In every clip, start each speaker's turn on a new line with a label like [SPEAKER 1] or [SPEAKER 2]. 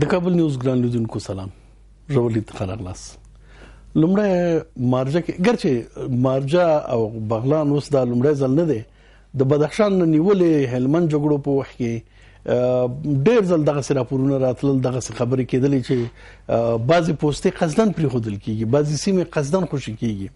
[SPEAKER 1] د کابل نیوز ګران لیدونکو سلام ژوند انتخاب اغلاس لمړی مارجه کې ګرچه مارجه او بغلان اوس د لمړی ځل نه دی د بدخشان نیولې هلمند جګړو په وخت کې ډېر ځل دغه سره پورونه راتلل دغه خبرې کېدلې چې بعضی پوسټې قصدن پرې خودل کیږي بعضی سیمه قصدن خوشی کیږي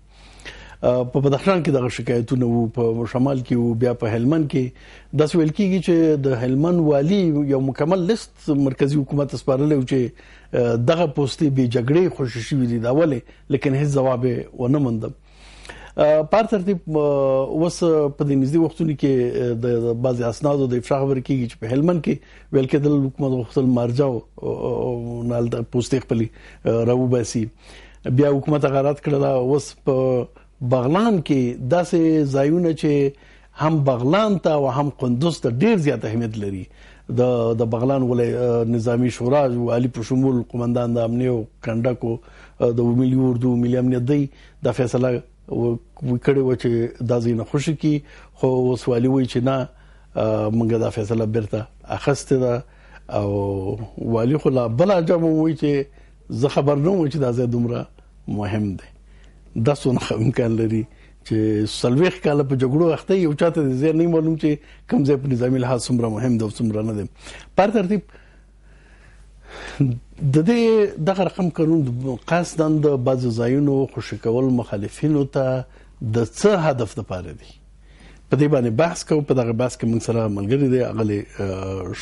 [SPEAKER 1] په بدخشان کې دغه شکایتونه وو په شمال کې وو بیا په هلمند کې د سویل کېږي چې د هلمند والی یو مکمل لیست مرکزی حکومت سپارلې و چې دغه پوسټي به جګړې خوششي وي دا ولې لیکن هیڅ جواب ونه موندم په ترتیب اوس په دې نږدې وختونو کې د بعض اسنادو د افشا خبر کېږي چې په هلمند کې ویل کېدل حکومت غوښتل مارجاو نال د پوسټي خپل راو باسي بیا حکومت غارات کړل اوس په بغلان کې داسې ځایونه چې هم بغلان ته او هم قندوز ته ډیر زیات اهمیت لري د د بغلان ولې نظامی شورا او علي په شمول قومندان د امنیو کنډکو د ملي اردو ملي امنیت دی د فیصله وکړي و چې د ځینې خوشی کی خو وسوالي وي چې نه منګه دا فیصله برته اخسته ده او والی خو لا بل جمع وي چې زه خبر نه وم چې دا زه دومره مهم دی د سونه امکان لري چې سلويخ کاله په جګړو وخته یو چاته زیر نه معلوم چې کم ځای په نظامی لحاظ سمره مهم دی او سمره نه دی پر ترتیب د دې دغه رقم قانون قصدن د بعض ځایونو خوشکول مخالفینو ته د څه هدف د پاره دی په دې باندې بحث کوو په دغه بحث کې موږ سره ملګری دی اغلی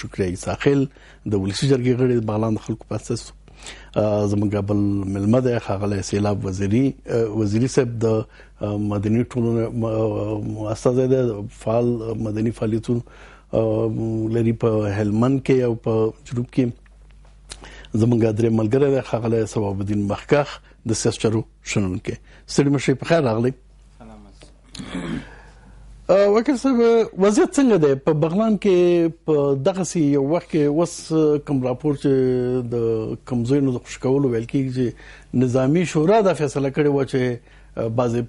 [SPEAKER 1] شکریا ساحل د ولسی جرګې غړي د بغلان خلکو په اساس زمونږ بل ملمه د خغله سیلاب وزیري وزیري صاحب د مدني ټولنه مؤسسه ده فعال مدني فعالیتونو لري په هلمند کې او په جنوب کې زمونږ درې ملګری د خغله سبب الدین مخکخ د سیسټرو شنن کې سړي مشه په خیر راغلی سلام وکیل صاحب وضعیت څنګه دی په بغلان کې په دغه سي یو وخت کې وس کم راپور چې د کمزورینو د خوشکولو ویل کېږي چې نظامی شورا دا فیصله کړې و چې بعضی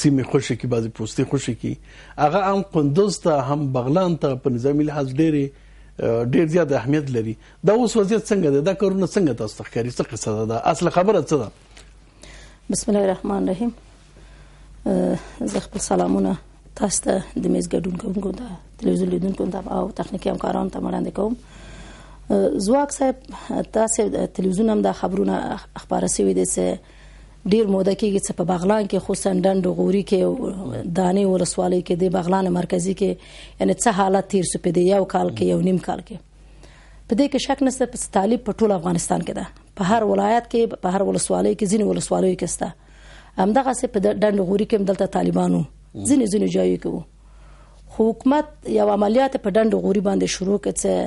[SPEAKER 1] سیمه خوشی کی بعضی پوسټي خوشی کی هغه هم قندوز ته هم بغلان ته په نظامی لحاظ ډېری ډېر زیات اهمیت لري دا اوس وضعیت څنګه دی دا کارونه څنګه تاسو ته ښکاري څه قصه ده اصل خبره څه ده
[SPEAKER 2] بسم الله الرحمن الرحیم زه خپل سلامونه تاسو ته د میز ګډون کوونکو ته تلویزیون لیدونکو ته او تخنیکی همکارانو ته وړاندې کوم زواک صاحب تاسو تلویزیون هم د خبرونه اخبار سوي دي چې ډیر موده کېږي چې په بغلان کې خصوصا ډنډ غوري کې دانې ولسوالۍ کې د بغلان مرکزی کې یعنی څه حالت تیر سو په دی یو کال کې یو نیم کال کې په دې کې شک نشته په طالب په ټول افغانستان کې ده په هر ولایت کې په هر ولسوالۍ کې ځینې ولسوالۍ کې سته همدغه څه په ډنډ غوري کې دلته طالبانو ځینې ځینې جایو کې وو حکومت یو عملیات په ډنډ غوري باندې شروع کړي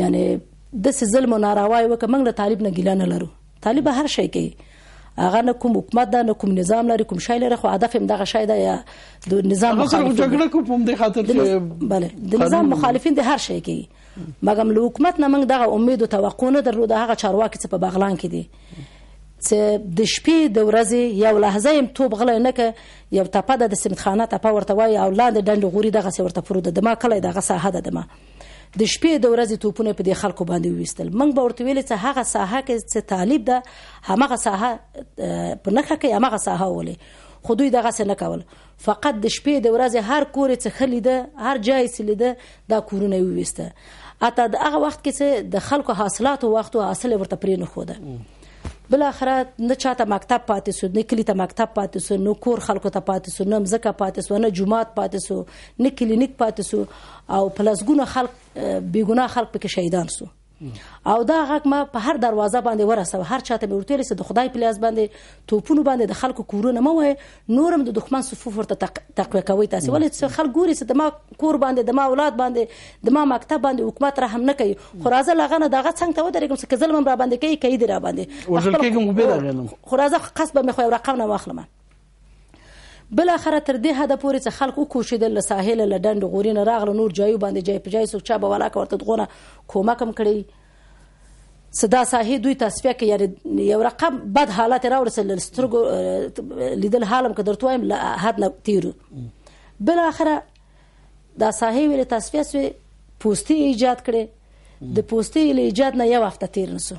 [SPEAKER 2] یعنی د سې ظلم او ناروایي وکړه موږ د طالب نه ګیلان لرو طالب هر شي کوي هغه نه کوم حکومت ده نه کوم نظام لري کوم شای لري خو هدف هم دغه شای ده یا د نظام مخالفین جګړه
[SPEAKER 1] کوم د خاطر
[SPEAKER 2] بله د نظام مخالفین د هر شي کوي مګم له حکومت نه موږ دغه امید او توقع نه درلوده هغه چارواکي څه په بغلان کې دي چې د شپې د ورځې یو لحظه يم توپ غلې نه ک یو تپه د سمت خانه تپه ورته وای او لاندې ډنډ غوري دغه څه ورته پرود د ما کله دغه ساحه ده ما د شپې د ورځې توپونه په دې خلکو باندې وېستل موږ به ورته ویل چې هغه ساحه کې چې طالب ده هغه ساحه په نخښه کې هغه ساحه ولې خو دوی دغه څه نه کول فقط د شپې د ورځې هر کور څه خلی ده هر جای څه لیده دا کورونه وېسته اته دغه وخت کې چې د خلکو حاصلات او وخت او اصل ورته پرې نه خوده بل اخره نه چاته مکتب پاتې سو نه کلی ته مکتب پاتې سو نه کور خلکو ته پاتې سو نه مزکه پاتې سو نه جمعات پاتې سو نه کلینیک پاتې سو او پلسګونه خلک بیګونه خلک پکې شهیدان سو او دا غک ما په هر دروازه باندې ورسو هر چاته مې ورته لسه د خدای په لاس باندې توپونو باندې د خلکو کورونه مو نورم د دښمن صفوف ورته تقوی کوي تاسو ولې څه خلک ګوري چې د ما کور باندې د ما اولاد باندې د ما مکتب باندې حکومت رحم نه کوي خو راځه لغنه دغه څنګه ته ودرې کوم څه ظلم را باندې کوي کوي دی را باندې خو راځه قصب مې خو رقم نه واخلم بل اخره تر دې هدا پورې چې خلک وکوشیدل له ساحل له ډند غورین راغله نور جایو باندې جای په جای سوچ چا به ولا کوي تدغونه کومکم کړی صدا ساحې دوی تصفیه کې یعنی یو رقم بد حالت راورسل لسترګو لیدل حالم که درته وایم له حد نه تیر بل اخره دا ساحې ویل تصفیه سو پوستي ایجاد کړي د پوستي ایجاد نه یو هفته تیر نسو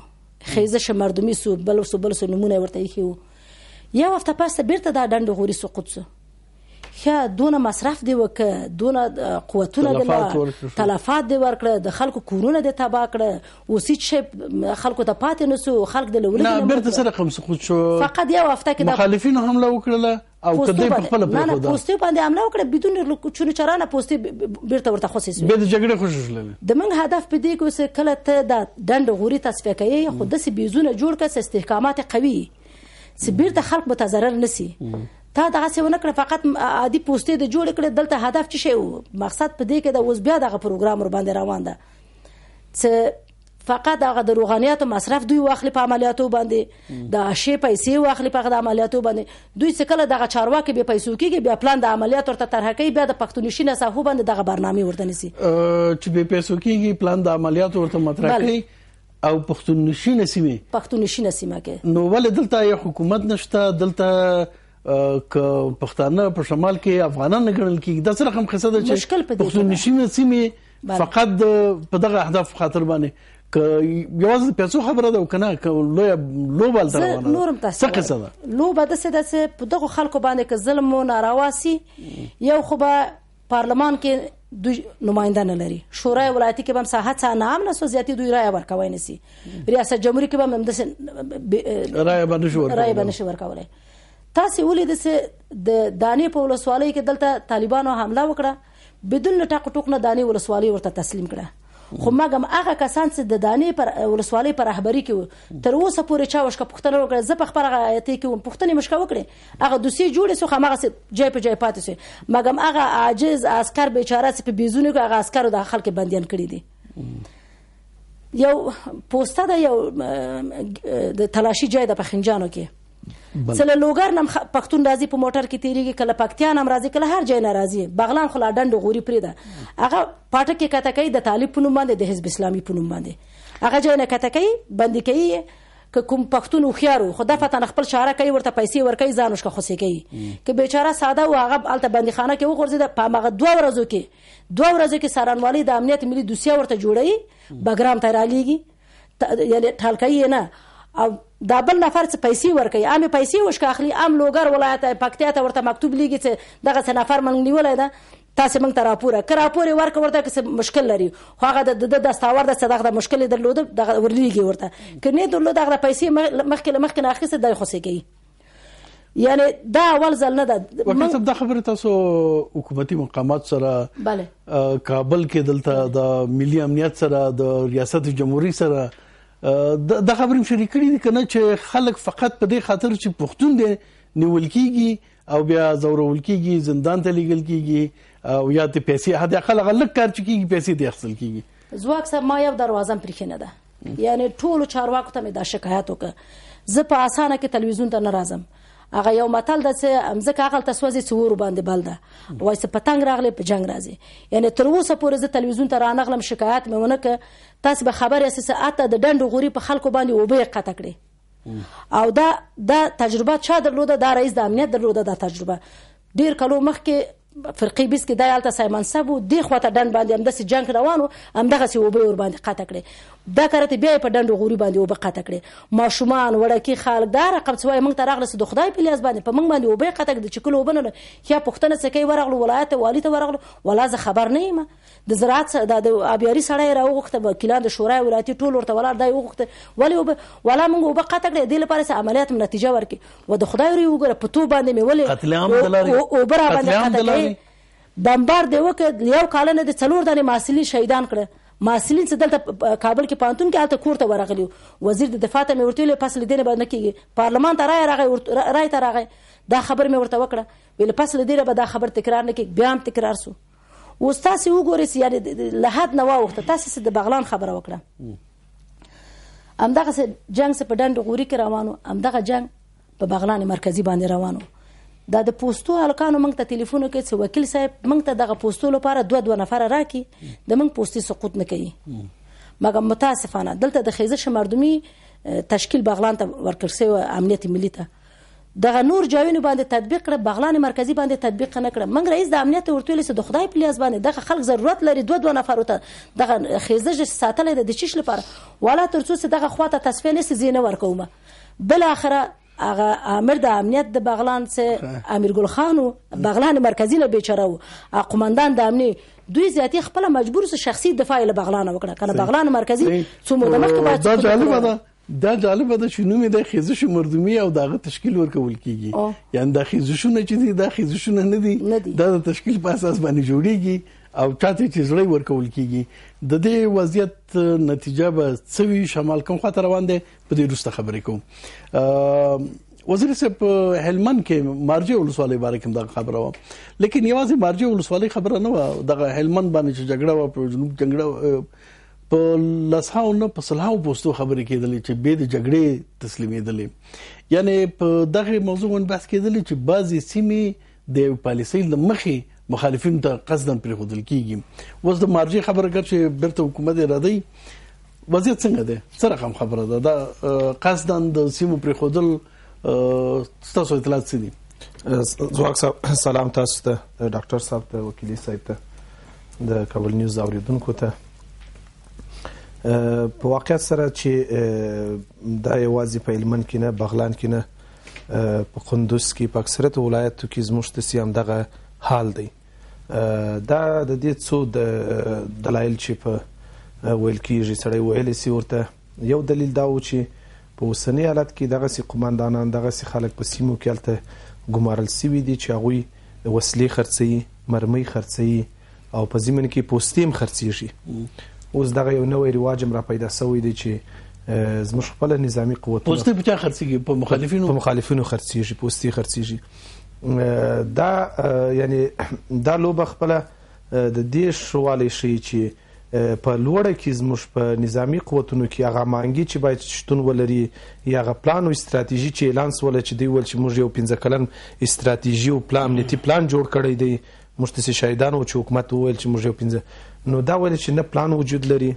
[SPEAKER 2] خیزه شمردمی سو بل سو بل سو نمونه ورته کیو یو هفته پس بیرته دا دند غوري سقوط شو خا دونه مصرف دی وکړه دونه قوتونه د تلفات دی ورکړه د خلکو کورونه د تبا کړه او سې خلکو ته پاتې نسو خلک د لولې نه بیرته
[SPEAKER 1] سره خمس خود شو فقط
[SPEAKER 2] یو هفته کې مخالفینو
[SPEAKER 1] حمله وکړه او کدی په خپل په نه پوسټي
[SPEAKER 2] باندې عمله وکړه بدون چونو چرانه پوسټي بیرته ورته خوشی شو به د جګړې خوشاله د منګ هدف په دې کې وسه کله ته د دند غوري تصفیه کوي خو د سې بيزونه جوړ کړه استحکامات قوي چې بیرته خلک به تضرر نسی تا دا څه ونه کړ فقط عادي پوسټې د جوړ کړې دلته هدف څه شی مقصد په دې کې دا اوس بیا دغه پروګرام ور باندې روان ده چې فقط هغه د روغانياتو مصرف دوی واخلي په عملیاتو باندې د شی پیسې واخلي په عملیاتو باندې دوی څه کله دغه چارواکي به پیسو کېږي بیا پلان د عملیاتو ته طرح کوي بیا د پښتونشي نه صاحب باندې دغه برنامه ورته نسی
[SPEAKER 1] چې به پیسو کېږي پلان د عملیاتو ورته مطرح کوي او پښتون نشینه سیمه
[SPEAKER 2] پښتون نشینه سیمه کې
[SPEAKER 1] نو ول دلته یو حکومت نشته دلته ک پښتانه په شمال کې افغانان نه ګڼل کېږي د سره هم خصه ده چې پښتون نشینه سیمه فقط په دغه اهداف خاطر باندې ک یوازې پیسو خبره ده کنه ک لوی لوبال تر ونه نورم تاسو څه
[SPEAKER 2] ده لوبه د څه د په دغه خلکو باندې ک ظلم او نارواسي یو خو به پارلمان کې دوی نماینده نه لري شورای ولایتي کې به مساحه څه نه امن سوزياتي دوی رائے ورکوي نه سي ریاست جمهوریت کې به هم د
[SPEAKER 1] رائے باندې شو رائے باندې
[SPEAKER 2] شو ورکوي تاسو ولې د د دانې په ولسوالۍ کې دلته طالبانو حمله وکړه بدون ټاک ټوک نه دانې ولسوالۍ ورته تسلیم کړه خو مګم هغه کسان چې د دانې پر ولسوالۍ پر رهبری کې تر اوسه پورې چا وشکه پښتنه وکړه زه په خبر آیت کې وم پښتنه مشکه وکړي هغه دوسی جوړې سو خامغه جای په جای پاتې سو مګم هغه عاجز عسكر بیچاره چې په بیزونو کې هغه عسكر د خلک بندیان کړی دي یو پوسټه د یو د تلاشي جای د پخنجانو کې سله لوګر نم پښتون راځي په موټر کې تیریږي کله پکتیا نم راځي کله هر ځای ناراضي بغلان خلا ډنډ غوري پرې ده هغه پاټه کې کته کوي د طالب په نوم باندې د حزب اسلامي په نوم باندې هغه ځای نه کته کوي بند کوي که کوم پښتون خوخيارو خدا فتن خپل شاره کوي ورته پیسې ورکوي ځانوش که خوسي کوي که بیچاره ساده او هغه الته بندخانه کې وغورځي په مغه دوه ورځو کې دوه ورځو کې سرانوالي د امنیت ملي دوسیه ورته جوړي بګرام ته رالیږي یعنی ټالکې نه او دا بل نفر څه پیسې ورکوي عامې پیسې وشکه اخلي عام لوګر ولایت پکتیا ته ورته مکتوب لیږي چې دغه څه نفر موږ نیولی ده تاسو موږ ته راپوره که راپورې ورکړه ورته که مشکل لري خو هغه د ده دستاور ده چې دغه مشکل یې درلوده دغه ورلیږي ورته که نه یې درلود هغه پیسې مخکې له مخکې نه اخیستې دی خوسې کوي یعنی دا اول ځل نه ده وکتب دا
[SPEAKER 1] خبره تاسو حکومتي مقامات سره بله کابل کې دلته د ملي امنیت سره د ریاست جمهوریت سره د خبرې شریک کړي کنه چې خلک فقط په دې خاطر چې پښتون دی نیول کیږي او بیا زورول کیږي زندان ته لګل کیږي او یا ته پیسې حد اقل غلط کار چې کیږي پیسې دې حاصل کیږي
[SPEAKER 2] زواک سم ما یو دروازه پرې نه ده یعنی ټول چارواکو ته مې دا شکایت وکړه زه په اسانه کې تلویزیون ته ناراضم هغه یو متل د ځکه عقل تسوځي څور باندې بل ده وایي په تنگ راغلی په جنگ راځي یعنی تر اوسه پورې زه تلویزیون ته رانغلم شکایت مې ونه ک تاسو به خبر اساس اته د ډند غوري په خلکو باندې وبې قطع کړي او دا دا تجربه چا درلوده دا رئیس د امنیت درلوده دا تجربه ډیر کلو مخکې فرقي بیس کې د یالته سایمنسب او د خواته دن باندې هم د جنگ روانو هم دغه سی وبې ور باندې قطع کړي دا کارته بیا په دند غوري باندې وب قطع کړي ماشومان وړکی خالق دا رقم سوای موږ ته راغله د خدای په لاس باندې په موږ باندې وبې قطع کړي چې کله وبنه یا پښتنه سکی ورغلو ولایت والی ته ورغلو ولا ز خبر نه یم د زراعت د ابياري سړی راوغخته وکیلان د شورای ولایتي ټول ورته ولاړ دا وغخته ولی وب ولا موږ وب قطع کړي د لپاره سه عملیات نتیجه ورکړي و د خدای ری وګره په تو باندې مې ولی قتل عام دلاري او برا باندې قتل بمبار دی وکړ یو کال نه د څلور دانې ماسلین شهیدان کړه ماسلین چې دلته کابل کې پانتون کې هلته کور ته ورغلی وزیر د دفاع ته مې ورته ویل پس لیدنه به نه کېږي پارلمان ته رای راغی رای ته راغی دا خبر مې ورته وکړه ویل پس لیدنه به دا خبر تکرار نه کېږي بیا هم تکرار سو اوس تاسو وګورئ چې یعنې له حد نه واوښته تاسې د بغلان خبره وکړه همدغه جنګ څه په ډنډ غوري کې روانو همدغه جنګ په بغلان مرکزی باندې روانو دا د پوسټو الکانو موږ ته ټلیفون کې چې وکیل صاحب موږ ته دغه پوسټو لپاره دوه دوه نفر راکې د موږ پوسټي سقوط نه کوي مګر متاسفانه دلته د خیزه شمردمي تشکیل بغلان ته ورکړ سي امنیت ملي ته دغه نور ځایونه باندې تطبیق کړ بغلان مرکزی باندې تطبیق نه کړ موږ رئیس د امنیت ورته ویل د خدای په لیاز باندې دغه خلک ضرورت لري دوه دوه نفر ته دغه خیزه ساتل د چیش لپاره والا ترڅو دغه خواته تصفیه نس زینه ورکومه بل اخره هغه امر د امنیت د بغلان څخه امیرګل خان بغلان مرکزی نه بیچاره او قومندان د امنی دوی زیاتی خپل مجبور سه شخصي دفاع له بغلان وکړه کله بغلان مرکزی څو موده مخکې دا جالب ده
[SPEAKER 1] دا جالب ده چې نوم د خیزش مردمی او دغه تشکیل ورکول کیږي یعنی د خیزشونه چې دي د خیزشونه نه دي دا د تشکیل په اساس باندې جوړیږي او چاته چې زړی ورکول کیږي د دې وضعیت نتیجه به څوی شمال کوم خاطر روان دي په دې روسته خبرې کوم وزیر صاحب هلمند کې مارجه ولسوالۍ باره کې دا خبره و لیکن یوازې مارجه ولسوالۍ خبره نه و د هلمند باندې چې جګړه و په جنوب جګړه په لسهاو نه په سلهاو پوسټو خبرې کېدلې چې به د جګړې تسلیمېدلې یعنی په دغه موضوع باندې بحث کېدلې چې بعضي سیمې د پالیسۍ لمخې مخالفین ته قصدن پر خودل کیږي وز د مارجی خبرګر چې برته حکومت را دی وضعیت څنګه دی سره هم خبره ده دا قصدن د سیمو پر خودل تاسو اطلاعات سي دي
[SPEAKER 3] زواک صاحب سلام تاسو ته ډاکټر صاحب ته وکیل صاحب ته د کابل نیوز اوریدونکو ته په واقعیت سره چې دا یوازې په هلمند کې نه بغلان کې نه په قندوز کې په اکثریت ولایتو کې زموږ د سیام دغه حال دی دا د دې څو د دلایل چې په ویل کېږي سړی ویل سي ورته یو دلیل دا و چې په اوسنۍ حالت کې دغه سي قومندانان دغه سي خلک په سیمو کې الته ګمارل سوي دي چې هغه وسلې خرڅي مرمۍ خرڅي او په زمين کې پوستیم خرڅيږي اوس دغه یو نوې رواجم را پیدا شوی دی چې زموږ خپل نظامی قوت پوستي په چا خرڅيږي په مخالفینو په مخالفینو خرڅيږي پوستي خرڅيږي دا یعنی دا لوبه خپل د دې شواله شي چې په لوړه کې زموږ په نظامی قوتونو کې هغه مانګي چې باید شتون ولري یا هغه پلان او استراتیژي چې اعلان سول چې دی ول چې موږ یو 15 کلن استراتیژي او پلان امنیتي پلان جوړ کړی دی مشتسي شهیدان او چې حکومت وویل چې موږ یو 15 نو دا ول چې نه پلان وجود لري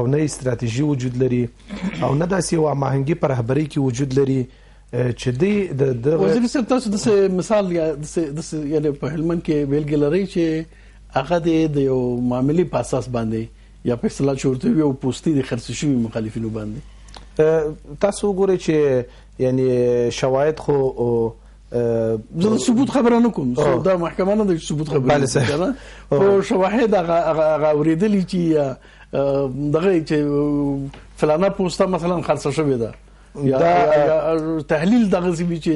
[SPEAKER 3] او نه استراتیژي وجود لري او نه داسې یو ماهنګي پر رهبری کې وجود لري چې دی د د وزیر
[SPEAKER 1] صاحب تاسو د مثال یا د یعنی په هلمند کې بیلګې لري چې هغه د یو معاملې په اساس باندې یا په اصطلاح شورته یو پوسټي د خرڅشي مخالفینو باندې تاسو وګورئ چې یعنی شواهد خو زه ثبوت خبره نه کوم دا محکمه نه د ثبوت خبره او شواهد هغه اوریدل چې دغه چې فلانه پوسټه مثلا خرڅ شوې
[SPEAKER 3] ده دا تحلیل دغه سمې چې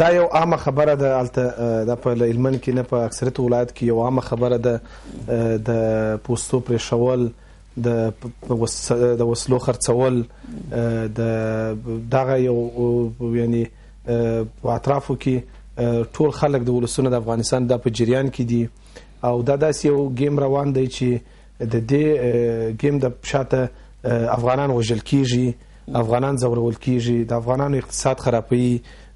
[SPEAKER 3] دا یو عامه خبره ده الته د په لمن کې نه په اکثریت ولایت کې یو عامه خبره ده د پوسټو پر شوال د د وسلو خرڅول د دغه یو یعنی په اطرافو کې ټول خلک د ولسمه د افغانستان د په جریان کې دي او دا داس یو گیم روان دی چې د دې گیم د شاته افغانان وژل کیږي افغانان زورول کیږي د افغانانو اقتصاد خرابوي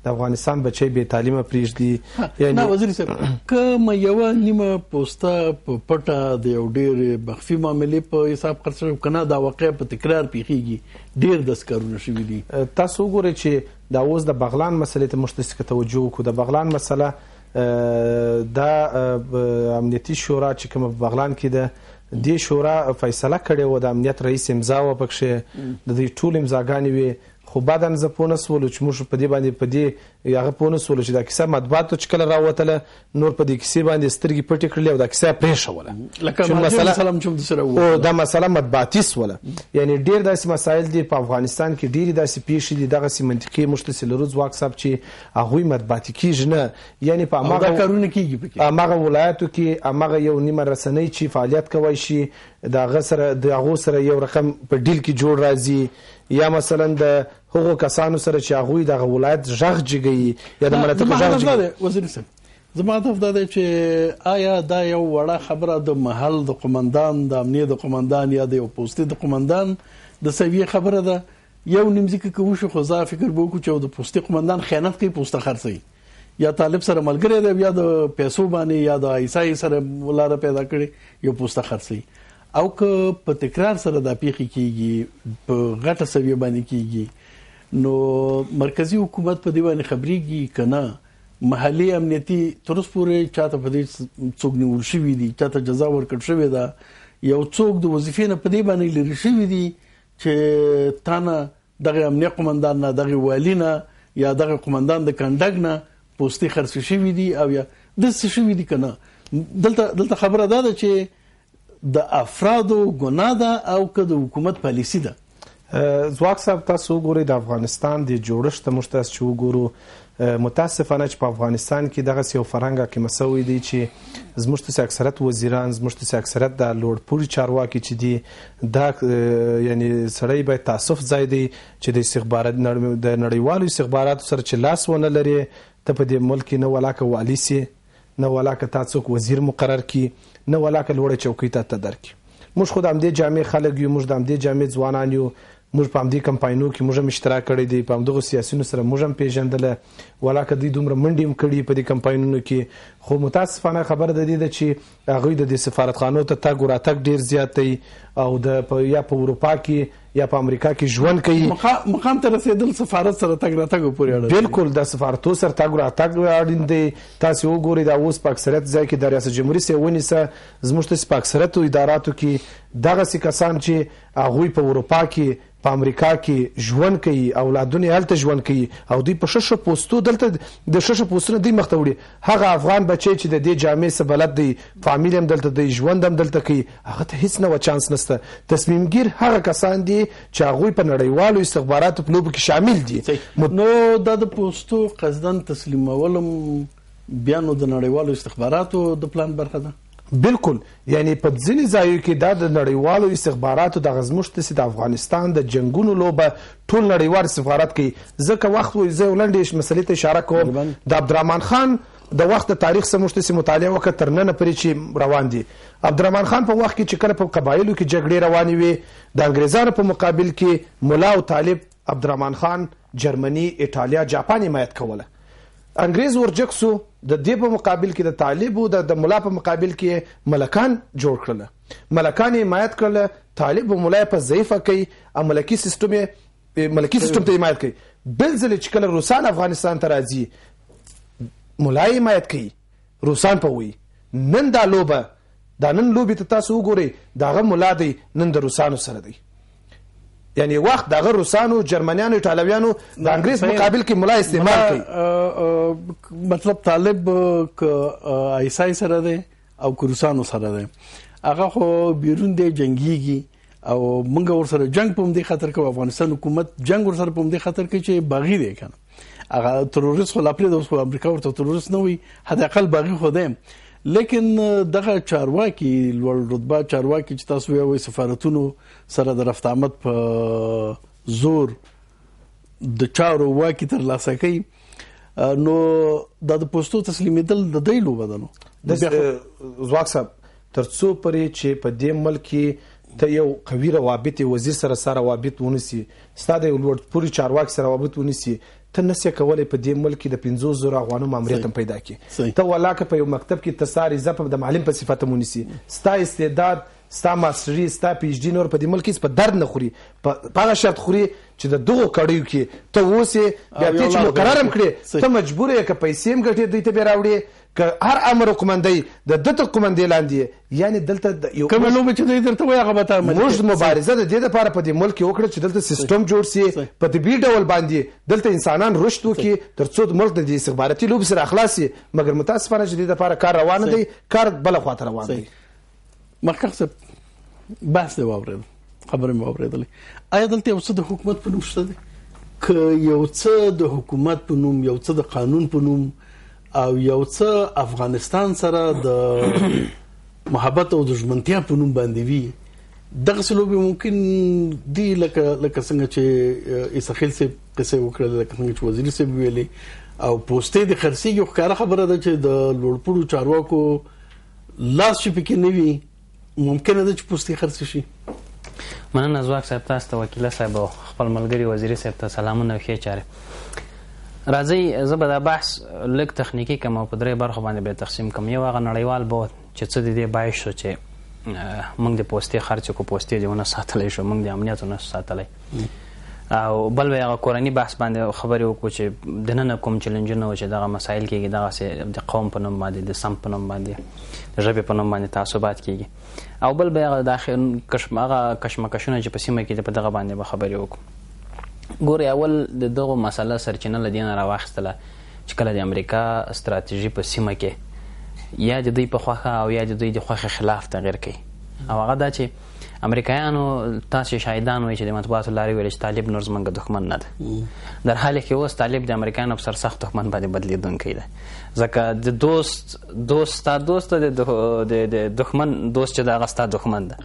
[SPEAKER 3] د افغانستان بچي به تعلیمه پریږدي یعنی نه وزیر صاحب کوم
[SPEAKER 1] یو نیمه پوسټه په پټه د یو ډیر مخفي معاملې په حساب
[SPEAKER 3] خرڅ کنه دا واقع په تکرار پیخیږي ډیر د سکارونه شوې دي تاسو ګورئ چې دا اوس د بغلان مسلې ته مشتسک توجه کو د بغلان مسله دا امنیتی شورا چې کوم په بغلان کې ده د شورا فیصله کړې و د امنیت رئیس امضا و پکښې د دې ټول امضاګانې وي خو بعدن زه پوه نه سولو چې موږ په دې باندې په دې یاغه پونه سول چې دا کیسه مطبوعاتو چې کله راوتله نور په دې کیسې باندې سترګې پټې کړلې او دا کیسه پرې شوله لکه مسله سلام چوم سره وو او دا مسله مطبوعاتي سوله یعنی ډیر داسې مسایل دي په افغانستان کې ډیر داسې پیښې دي دغه سیمنتقي مشتسل روز واکساب چې هغه مطبوعاتي کیږي نه یعنی په هغه کارونه کیږي پکې هغه ولایتو کې هغه یو نیمه رسنۍ چې فعالیت کوي شي دا غسر د هغه سره یو رقم په ډیل کې جوړ راځي یا مثلا د هغو کسانو سره چې هغه د ولایت ژغ جګي یا د مناطق ژغ جګي
[SPEAKER 1] وزیر صاحب زما هدف دا دی چې آیا دا یو وړه خبره د محل د قومندان د امنیت د قومندان یا د یو پوسټ د قومندان د سوي خبره ده یو نیمځکه کوم شو خو ځا فکر وکړو چې د پوسټ قومندان خیانت کوي پوسټ خرڅي یا طالب سره ملګری دی یا د پیسو باندې یا د ایسای سره ولاره پیدا کړي یو پوسټ خرڅي او که په تکرار سره د پیخي کیږي په غټه سوي باندې کیږي نو مرکزی حکومت په دی باندې خبريږي کنه محلي امنیتي ترس پورې چاته په دې څوک نیول شوی دی چاته جزا ورکړ شوی دا یو څوک د وظیفې نه په دی باندې لری شوی دی چې تانه دغه امنیه قومندان نه دغه والی نه یا دغه قومندان د کنډګ نه پوسټي خرڅ شوی دی او یا د څه شوی دی کنه دلته دلته خبره ده چې د افرادو ګناه ده
[SPEAKER 3] او که د حکومت پالیسی ده ځواک صاحب تاسو وګورئ د افغانستان د جوړښت مشتاس چې وګورو متاسفانه چې په افغانستان کې دغه سیو فرنګه کې مسوي دي چې زموږ ته اکثریت وزیران زموږ ته اکثریت د لوړ پوړي چارواکي چې دي دا یعنی سړی به تاسف ځای دی چې د استخبارات د نړیوالو استخباراتو سره چې لاس ونه لري ته په دې ملک نه ولاکه والی سي نه ولاکه تاسو وزیر مقرر کی نه ولاکه لوړ چوکۍ ته تدر کی موږ خدام دې جامع خلک یو موږ دام دې جامع ځوانان یو موږ په همدې کمپاینو کې موږ هم اشتراک کړی دی په همدغه سیاسيونو سره موږ هم پیژندل ولکه دوی دومره منډیم کړی په دې کمپاینونو کې خو متاسفانه خبر د دې چې هغه د سفارتخانو ته تا ګراتک ډیر زیات دی او د یا په اروپا کې یا په امریکا کې ژوند کوي مقام ته رسیدل سفارت سره تګ راتګ پورې اړه بالکل د سفارتو سره تګ راتګ اړین دی تاسو وګورئ دا اوس په اکثریت ځای کې د ریاست جمهوریت ونیسه زموږ ته په اکثریت اداراتو کې دغه سي کسان چې هغه په اروپا کې په امریکا کې ژوند کوي اولادونه هلته ژوند کوي او دوی په شش پوسټو دلته د شش پوسټونو دوی مختوړي هغه افغان بچي چې د دې جامعې سره بلد دی فامیل هم دلته دی ژوند هم دلته کوي هغه ته هیڅ نه و چانس نشته تصمیم گیر هغه کسان دي چې هغه په نړیوالو استخباراتو په لوب کې شامل دي مت... نو
[SPEAKER 1] د پوسټو قصدن تسلیمولم بیا نو د نړیوالو استخباراتو د پلان برخه ده
[SPEAKER 3] بلکل یعنی په ځینې ځایو کې دا د نړیوالو استخباراتو د غزمشت د افغانستان د جنگونو لوبه ټول نړیوال استخبارات کوي ځکه وخت وي زه ولندې مسلې ته اشاره کوم د عبدالرحمن خان د وخت د تاریخ سره مشته سي مطالعه وکړه تر نن پرې چې روان دي عبدالرحمن خان په وخت کې چې کله په قبایلو کې جګړې روانې وي د انګريزانو په مقابل کې مولا او طالب عبدالرحمن خان جرمني ایتالیا جاپان حمایت کوله انګريز ورجک سو د دې په مقابل کې د طالب او د مولا په مقابل کې ملکان جوړ کړل ملکان حمایت کړل طالب او مولا په ضعیفه کې املکی سیستم ملکی سیستم ته حمایت کوي بل ځل چې کله روسان افغانستان ته راځي ملای حمایت کوي روسان په وی نن دا لوبه دا نن لوبي ته تاسو وګورئ داغه ملا دی نن د روسانو سره دی یعنی وخت دغه روسانو جرمنیانو ایتالویانو د انګلیس مقابل کې ملا استعمال
[SPEAKER 1] کوي مطلب طالب ک ایسای سره دی او روسانو سره دی هغه خو بیرون دی جنگیږي او موږ ور سره جنگ پوم دی خطر کوي افغانستان حکومت جنگ ور سره پوم دی خطر کوي چې باغی دی کنه هغه تروریست خو لا پرې د اوس خو امریکا ورته تروریست نه وي حداقل باغی خو دی لیکن دغه چارواکي لوړ رتبه چارواکي چې تاسو وایي سفارتونو سره د رفت آمد په زور د چارو واکي
[SPEAKER 3] تر لاسه کوي نو د پوسټو تسلیمېدل د دیلو بدنو د زواک صاحب ترڅو پرې چې په دې ملک کې ته یو قوی روابط وزیر سره سره روابط ونسی ستاده یو لوړ پوری چارواک سره روابط ونسی ته نسې کولای په دې ملک کې د 50000 افغانو ماموریت پیدا کړي ته ولاکه په یو مکتب کې تساری زپ د معلم په صفته مونسی ستا استعداد ستا ماسټری ستا پی ایچ ډی نور په دې ملک کې په درد نه خوري په هغه شرط خوري چې د دغه کړیو کې ته اوسې بیا ته چې مقررم کړې ته مجبور یې که پیسې هم ګټې دوی ته به راوړې که هر امر کومندای د دته کومندې لاندې یعنی دلته یو کوم لوبه چې دوی درته وایي هغه به تاسو موږ مبارزه د دې لپاره په دې ملک وکړو چې دلته سیستم جوړ شي په طبي ډول باندې دلته انسانان رشد وکړي ترڅو ملک د استخباراتي لوب سره اخلاص شي مګر متاسفانه چې د لپاره کار روان دی کار بل خواته روان دی مخکښ
[SPEAKER 1] صاحب بحث دی واورید خبره مې واوریدلې آیا دلته یو څه د حکومت په نوم شته دی که یو څه د حکومت په نوم یو څه د قانون په نوم او یو څه افغانستان سره د محبت او دښمنتیا په نوم باندې وی دغه سلوبي ممکن دی لکه لکه څنګه چې اسخیل سي قصه وکړه لکه څنګه چې وزیر سي ویلي او پوسټې د خرسي یو ښکار خبره ده چې د لوړپړو چارواکو لاس چې پکې نیوي ممکن ده چې پوسټې خرسي شي
[SPEAKER 4] مننه زواک صاحب تاسو ته وکیل صاحب خپل ملګری وزیر صاحب ته سلامونه او ښه چاره راځي زه به دا بحث لږ تخنیکی کوم په درې برخو باندې به تقسیم کوم یو هغه نړیوال بود چې څه دې بایښ شو چې موږ د پوسټي خرچ کو پوسټي دیونه ساتلې شو موږ د امنیتونه ساتلې او بل به هغه کورنی بحث باندې خبرې وکړو چې د نن کوم چیلنجونه و چې دغه مسایل کېږي دغه د قوم په نوم باندې د سم په نوم باندې د ژبې په نوم باندې تعصبات کېږي او بل به هغه داخل کشمغه کشمکشونه چې په سیمه کې د دغه باندې خبرې وکړو ګوري اول د دغه مسله سرچینه لدینه راوخستله چې کله د امریکا استراتیژي په سیمه کې یا د دوی په خوخه او یا د دوی د خوخه خلاف تغیر کوي او هغه دا چې امریکایانو تاسو شاهدان وي چې د مطبوعاتو لارې ویل چې طالب نور زمونږ دښمن نه ده در حال کې اوس طالب د امریکایانو په سر سخت دښمن باندې بدلیدونکی ده ځکه د دوست دوست تا دوست د دښمن دوست چې دا غستا دښمن ده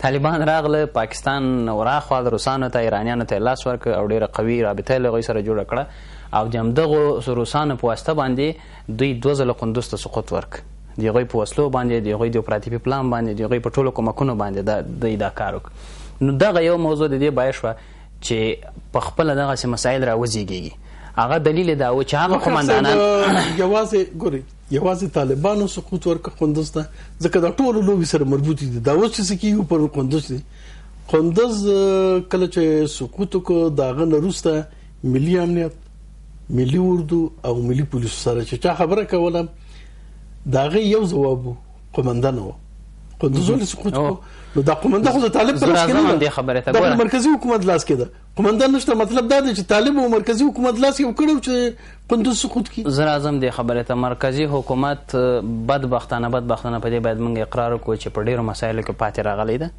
[SPEAKER 4] طالبان راغله پاکستان وراخوا د روسانو ته ایرانیانو ته لاس ورک او ډیره قوي رابطه له غوی سره جوړ کړه او جام دغه روسانو په واسطه باندې دوی دو ځله قندوز ته سقوط ورک دی غوی په وسلو باندې دی غوی د اپراتیپی پلان باندې دی غوی په ټولو کومکونو باندې د دا کار وک نو دغه یو موضوع د دې بایښه چې په خپل دغه مسایل راوځيږي هغه دلیل دا و چې هغه قماندانان
[SPEAKER 1] یوازې ګوري یوازې طالبانو سقوط ورکه قندوز ته ځکه دا ټول لوبي سره مربوط دي دا اوس څه کیږي پر قندوز دي قندوز کله چې سقوط کو دا غن روسته ملي امنیت ملي اردو او ملي پولیس سره چې خبره کوله دا غي یو ځواب قومندان وو قندوز له سقوط کو نو دا قومنده خو طالب ته مشکل نه دی خبره ته ګوره مرکزی
[SPEAKER 4] حکومت لاس کې ده قومنده نشته مطلب دا دی چې طالب او مرکزی حکومت لاس کې وکړو چې قندوز سقوط کی زر اعظم دی خبره ته مرکزی حکومت بدبختانه بدبختانه په دې باید موږ اقرار وکړو چې په ډیرو مسایلو کې پاتې راغلی ده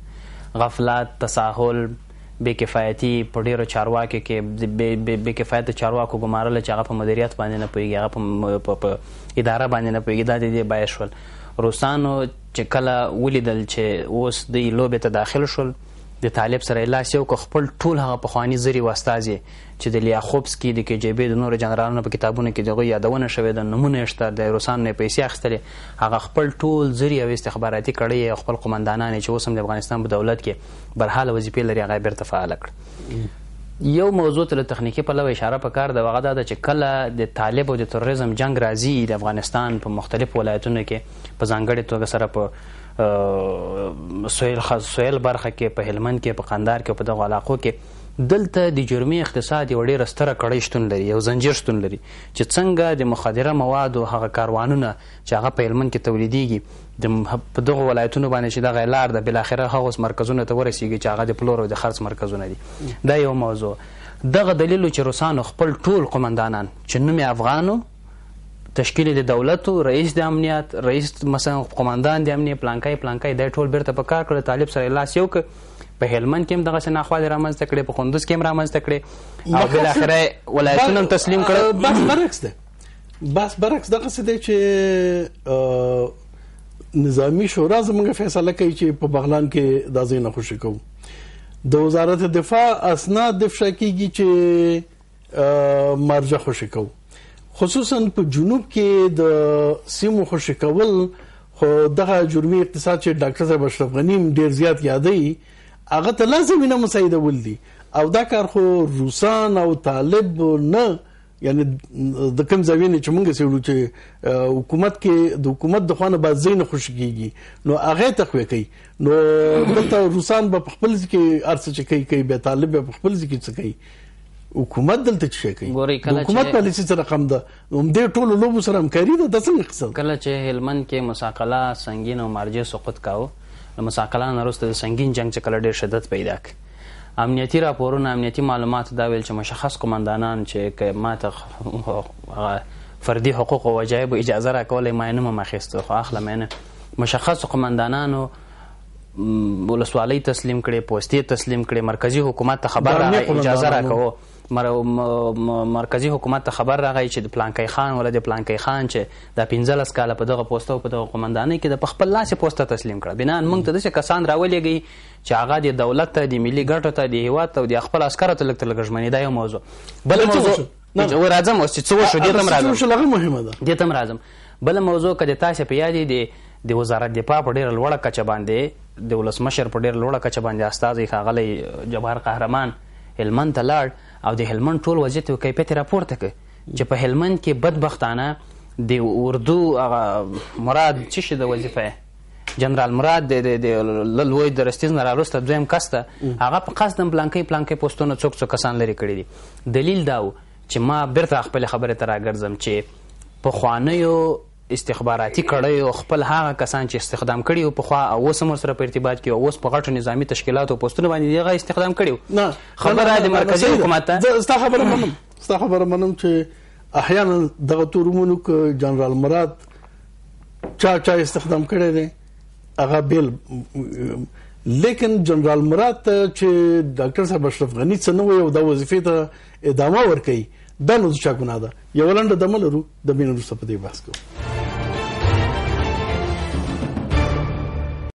[SPEAKER 4] غفلات تساهل بې کفایتي په ډیرو چارواکو کې بې کفایت چارواکو ګمارل چې هغه په مدیریت باندې نه پويږي هغه په اداره باندې نه پويږي دا دې بایښول روسانو چې کله ولیدل چې اوس د لوبې ته داخل شول د طالب سره لاس یو کو خپل ټول هغه پخوانی زری واستازي چې د لیاخوبسکي د کیجیبي د نور جنرالانو په کتابونو کې دغه یادونه شوې ده نمونه شته د روسانو نه پیسې اخستلې هغه خپل ټول زری او استخباراتي کړي خپل قومندانان چې اوس هم د افغانستان په دولت کې برحال وظیفې لري هغه بیرته فعال کړ یو موضوع ته تخنیکی په لور اشاره پکار د وغه د چکله د طالب او د تروریزم جنگ راځي د افغانستان په مختلف ولایتونو کې په ځانګړي توګه سره په سویل خاص سویل برخه کې په هلمند کې په قندار کې په دغه علاقو کې دلته د جرمي اقتصاد یو ډیر ستره کړۍ شتون لري یو زنجیر شتون لري چې څنګه د مخدره مواد او هغه کاروانونه چې هغه په هلمند کې تولیدېږي د په دغه ولایتونو باندې چې دغه لار د بل اخره هغه مرکزونه ته ورسیږي چې هغه د پلور او د خرڅ مرکزونه دي دا یو موضوع دغه دلیل چې روسانو خپل ټول قمندانان چې نوم افغانو تشکیل د دولت رئیس د امنیت رئیس مثلا قومندان د امنیت پلانکای پلانکای د ټول بیرته په کار کړ طالب سره لاس یو ک په هلمند کې هم دغه شنه اخوال رامنځته کړي په خوندوز کې هم رامنځته کړي او بل اخره ولایتونه هم تسلیم کړل بس برعکس
[SPEAKER 1] ده بس برعکس دغه څه دی چې نظامی شورا زموږ فیصله کوي چې په بغلان کې د ځینې خوشی کوو د وزارت دفاع اسناد د فشکیږي چې مرجه خوشی کوو خصوصا په جنوب کې د سیمو خوشکول خو دغه جرمي اقتصاد چې ډاکټر صاحب اشرف غنی ډیر زیات یادې هغه ته لازم نه مساعده ولدي او دا کار خو روسان او طالب نه یعنی د کوم ځوین چې مونږ سیړو چې حکومت کې د حکومت د خوانه باز زین خوشګيږي نو هغه تخوي کوي نو دلته روسان په خپل ځکه ارڅ چې کوي کوي به طالب په خپل ځکه څه کوي حکومت دلته څه کوي
[SPEAKER 4] ګوري کله حکومت پالیسی
[SPEAKER 1] سره رقم ده هم دې ټولو لوبو سره همکاري ده د څه اقتصاد
[SPEAKER 4] کله چې هلمند کې مساقله سنگین او مارجه سقوط کاوه نو مساقله نرسته د سنگین جنگ چې کله ډېر شدت پیدا ک امنیتی راپورونه امنیتی معلومات دا ویل چې مشخص کمانډانان چې کماته فردي حقوق او وجایب اجازه راکولې ماینه مخېستو خو اخله ماینه مشخص کمانډانانو ولسوالۍ تسلیم کړي پوستې تسلیم کړي مرکزی حکومت ته خبر راغی اجازه راکوه مرکزی حکومت ته خبر راغی چې د پلانکی خان ولر د پلانکی خان چې د 15 کال په دغه پوسټو په دغه قومندانۍ کې د خپل لاس پوسټه تسلیم کړه بنا موږ ته د کسان راولېږي چې هغه د دولت ته د ملي ګټو ته د هیواد ته د خپل عسکرو ته لګ تلګژمنې دا یو موضوع بل موضوع و راځم اوس چې څه وشو دې تم راځم دې تم راځم بل موضوع کده تاسو په یاد دي د وزارت دفاع په ډیره لوړه کچه باندې د ولسمشر په ډیر لوړه کچه باندې استاد ښاغلی جبار قهرمان هلمند ته لاړ او د هلمند ټول وضعیت او کیفیت راپورته کړ چې په هلمند کې بدبختانه د اردو مراد چې شه د وظیفه جنرال مراد د لوی درستیز نه راوسته دویم کسته هغه په قصد بلانکی بلانکی پوسټونه څوک څوک کسان لري کړی دي دلیل داو چې ما بیرته خپل خبره ته راګرځم چې په خوانیو استخباراتي کړیو خپل هغه کسان چې استخدام کړیو په خوا او اوس هم سره په ارتباط کې اوس په غټو نظامی تشکیلاتو پوسټونو باندې دغه استخدام کړیو نه خبره د مرکزی حکومت ته ستا خبره منم
[SPEAKER 1] ستا خبره منم چې احیانا دغه تورمونو ک جنرال مراد چا چا استخدام کړی دی هغه بیل لیکن جنرال مراد چې ډاکټر صاحب اشرف غنی څنګه یو د وظیفې ته ادامه ورکړي دا نو څه ګناه ده یو لنډه دمه لرو د مینې وروسته په دې بحث کوو